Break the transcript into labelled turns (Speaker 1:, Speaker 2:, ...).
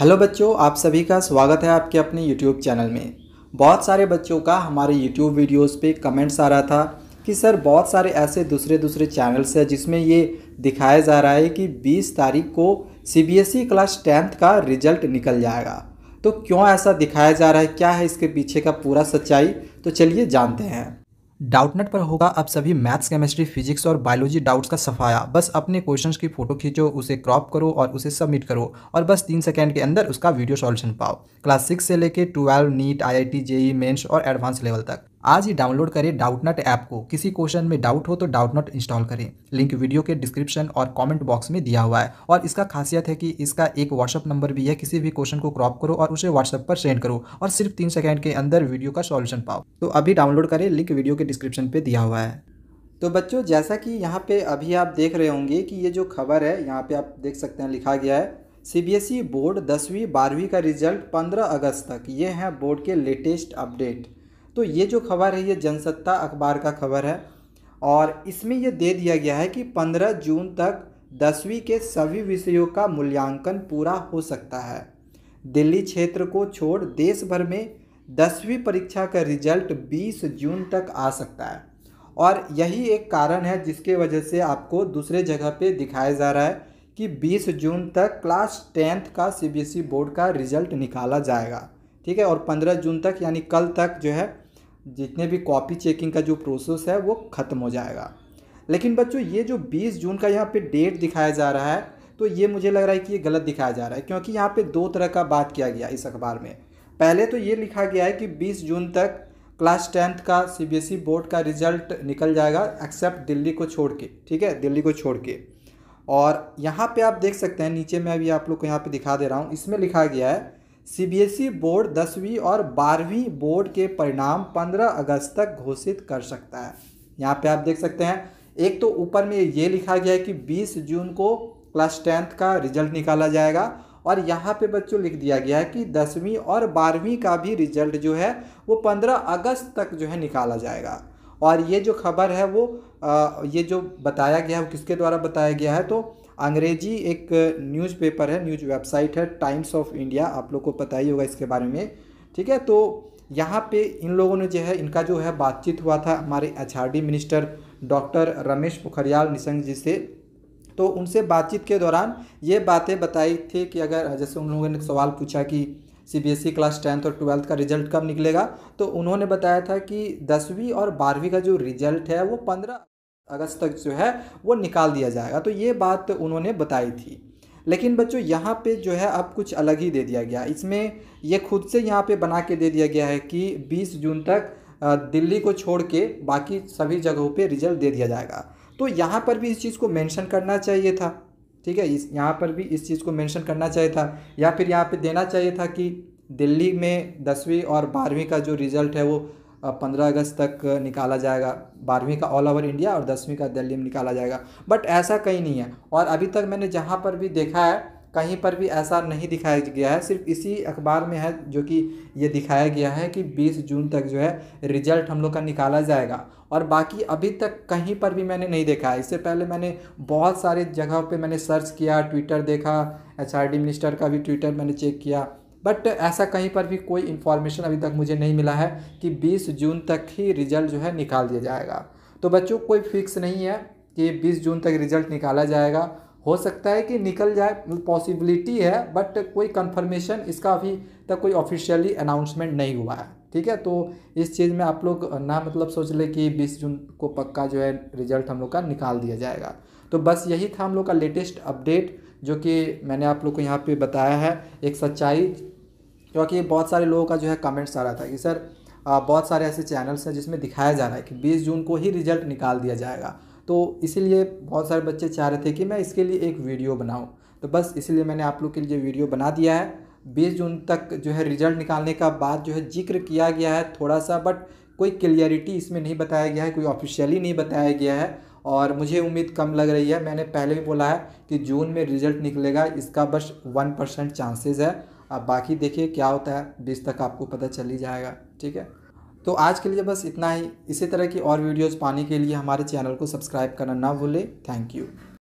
Speaker 1: hello बच्चों आप सभी का स्वागत है आपके अपने यूट्यूब चैनल में बहुत सारे बच्चों का हमारे यूट्यूब वीडियोस पे कमेंट्स आ रहा था कि सर बहुत सारे ऐसे दूसरे दूसरे चैनल्स हैं जिसमें ये दिखाया जा रहा है कि 20 तारीख को सी क्लास टेंथ का रिजल्ट निकल जाएगा तो क्यों ऐसा दिखाया जा रहा है क्या है इसके पीछे का पूरा सच्चाई तो चलिए जानते हैं डाउटनेट पर होगा अब सभी मैथ्स केमिस्ट्री फिजिक्स और बायोलॉजी डाउट्स का सफाया बस अपने क्वेश्चंस की फोटो खींचो उसे क्रॉप करो और उसे सबमिट करो और बस तीन सेकंड के अंदर उसका वीडियो सॉल्यूशन पाओ क्लास सिक्स से लेकर twelve NEET I I T JEE mains और एडवांस लेवल तक आज ही डाउनलोड करें डाउटनट ऐप को किसी क्वेश्चन में डाउट हो तो डाउटनट इंस्टॉल करें लिंक वीडियो के डिस्क्रिप्शन और कमेंट बॉक्स में दिया हुआ है और इसका खासियत है कि इसका एक व्हाट्सअप नंबर भी है किसी भी क्वेश्चन को क्रॉप करो और उसे व्हाट्सअप पर सेंड करो और सिर्फ तीन सेकेंड के अंदर वीडियो का सॉल्यूशन पाओ तो अभी डाउनलोड करें लिंक वीडियो के डिस्क्रिप्शन पर दिया हुआ है तो बच्चों जैसा कि यहाँ पर अभी आप देख रहे होंगे कि ये जो खबर है यहाँ पर आप देख सकते हैं लिखा गया है सी e बोर्ड दसवीं बारहवीं का रिजल्ट पंद्रह अगस्त तक ये है बोर्ड के लेटेस्ट अपडेट तो ये जो खबर है ये जनसत्ता अखबार का खबर है और इसमें यह दे दिया गया है कि 15 जून तक दसवीं के सभी विषयों का मूल्यांकन पूरा हो सकता है दिल्ली क्षेत्र को छोड़ देश भर में दसवीं परीक्षा का रिजल्ट 20 जून तक आ सकता है और यही एक कारण है जिसके वजह से आपको दूसरे जगह पे दिखाया जा रहा है कि 20 जून तक क्लास टेंथ का सी e बोर्ड का रिजल्ट निकाला जाएगा ठीक है और 15 जून तक यानी कल तक जो है जितने भी कॉपी चेकिंग का जो प्रोसेस है वो ख़त्म हो जाएगा लेकिन बच्चों ये जो 20 जून का यहाँ पे डेट दिखाया जा रहा है तो ये मुझे लग रहा है कि ये गलत दिखाया जा रहा है क्योंकि यहाँ पे दो तरह का बात किया गया इस अखबार में पहले तो ये लिखा गया है कि 20 जून तक क्लास टेंथ का सीबीएसई बोर्ड e का रिजल्ट निकल जाएगा एक्सेप्ट दिल्ली को छोड़ के ठीक है दिल्ली को छोड़ के और यहाँ पर आप देख सकते हैं नीचे मैं अभी आप लोग को यहाँ पर दिखा दे रहा हूँ इसमें लिखा गया है सीबीएसई बोर्ड दसवीं और बारहवीं बोर्ड के परिणाम पंद्रह अगस्त तक घोषित कर सकता है यहाँ पे आप देख सकते हैं एक तो ऊपर में ये लिखा गया है कि बीस जून को क्लास टेंथ का रिजल्ट निकाला जाएगा और यहाँ पे बच्चों लिख दिया गया है कि दसवीं और बारहवीं का भी रिजल्ट जो है वो पंद्रह अगस्त तक जो है निकाला जाएगा और ये जो खबर है वो आ, ये जो बताया गया है वो किसके द्वारा बताया गया है तो अंग्रेजी एक न्यूज़पेपर है न्यूज वेबसाइट है टाइम्स ऑफ इंडिया आप लोग को पता ही होगा इसके बारे में ठीक है तो यहाँ पे इन लोगों ने जो है इनका जो है बातचीत हुआ था हमारे H minister doctor Ramesh Pokhriyal Nishank ji से तो उनसे बातचीत के दौरान ये बातें बताई थी कि अगर जैसे उन लोगों ने सवाल पूछा कि C B S E class tenth और ट्वेल्थ का रिजल्ट कब निकलेगा तो उन्होंने बताया था कि दसवीं और बारहवीं का जो रिजल्ट है वो पंद्रह अगस्त तक जो है वो निकाल दिया जाएगा तो ये बात उन्होंने बताई थी लेकिन बच्चों यहाँ पे जो है अब कुछ अलग ही दे दिया गया इसमें ये खुद से यहाँ पे बना के दे दिया गया है कि 20 जून तक दिल्ली को छोड़ के बाकी सभी जगहों पे रिजल्ट दे दिया जाएगा तो यहाँ पर भी इस चीज़ को मेंशन करना चाहिए था ठीक है इस यहाँ पर भी इस चीज़ को मेंशन करना चाहिए था या फिर यहाँ पे देना चाहिए था कि दिल्ली में दसवीं और बारहवीं का जो रिज़ल्ट है वो पंद्रह अगस्त तक निकाला जाएगा बारहवीं का ऑल ओवर इंडिया और दसवीं का दिल्ली में निकाला जाएगा बट ऐसा कहीं नहीं है और अभी तक मैंने जहाँ पर भी देखा है कहीं पर भी ऐसा नहीं दिखाया गया है सिर्फ इसी अखबार में है जो कि ये दिखाया गया है कि 20 जून तक जो है रिजल्ट हम लोग का निकाला जाएगा और बाकी अभी तक कहीं पर भी मैंने नहीं देखा है इससे पहले मैंने बहुत सारे जगह पे मैंने सर्च किया ट्विटर देखा एच मिनिस्टर का भी ट्विटर मैंने चेक किया बट ऐसा कहीं पर भी कोई इन्फॉर्मेशन अभी तक मुझे नहीं मिला है कि 20 जून तक ही रिज़ल्ट जो है निकाल दिया जाएगा तो बच्चों कोई फिक्स नहीं है कि 20 जून तक रिज़ल्ट निकाला जाएगा हो सकता है कि निकल जाए पॉसिबिलिटी है बट कोई कंफर्मेशन इसका अभी तक कोई ऑफिशियली अनाउंसमेंट नहीं हुआ है ठीक है तो इस चीज़ में आप लोग ना मतलब सोच ले कि बीस जून को पक्का जो है रिजल्ट हम लोग का निकाल दिया जाएगा तो बस यही था हम लोग का लेटेस्ट अपडेट जो कि मैंने आप लोग को यहाँ पे बताया है एक सच्चाई क्योंकि बहुत सारे लोगों का जो है कमेंट्स आ रहा था कि सर बहुत सारे ऐसे चैनल्स हैं जिसमें दिखाया जा रहा है कि बीस जून को ही रिजल्ट निकाल दिया जाएगा तो इसीलिए बहुत सारे बच्चे चाह रहे थे कि मैं इसके लिए एक वीडियो बनाऊँ तो बस इसीलिए मैंने आप लोग के लिए वीडियो बना दिया है बीस जून तक जो है रिजल्ट निकालने का बाद जो है जिक्र किया गया है थोड़ा सा बट कोई क्लियरिटी इसमें नहीं बताया गया है कोई ऑफिशियली नहीं बताया गया है और मुझे उम्मीद कम लग रही है मैंने पहले भी बोला है कि जून में रिजल्ट निकलेगा इसका बस वन परसेंट चांसेज़ है अब बाकी देखिए क्या होता है बीस तक आपको पता चल ही जाएगा ठीक है तो आज के लिए बस इतना ही इसी तरह की और वीडियोज़ पाने के लिए हमारे चैनल को सब्सक्राइब करना ना भूलें थैंक यू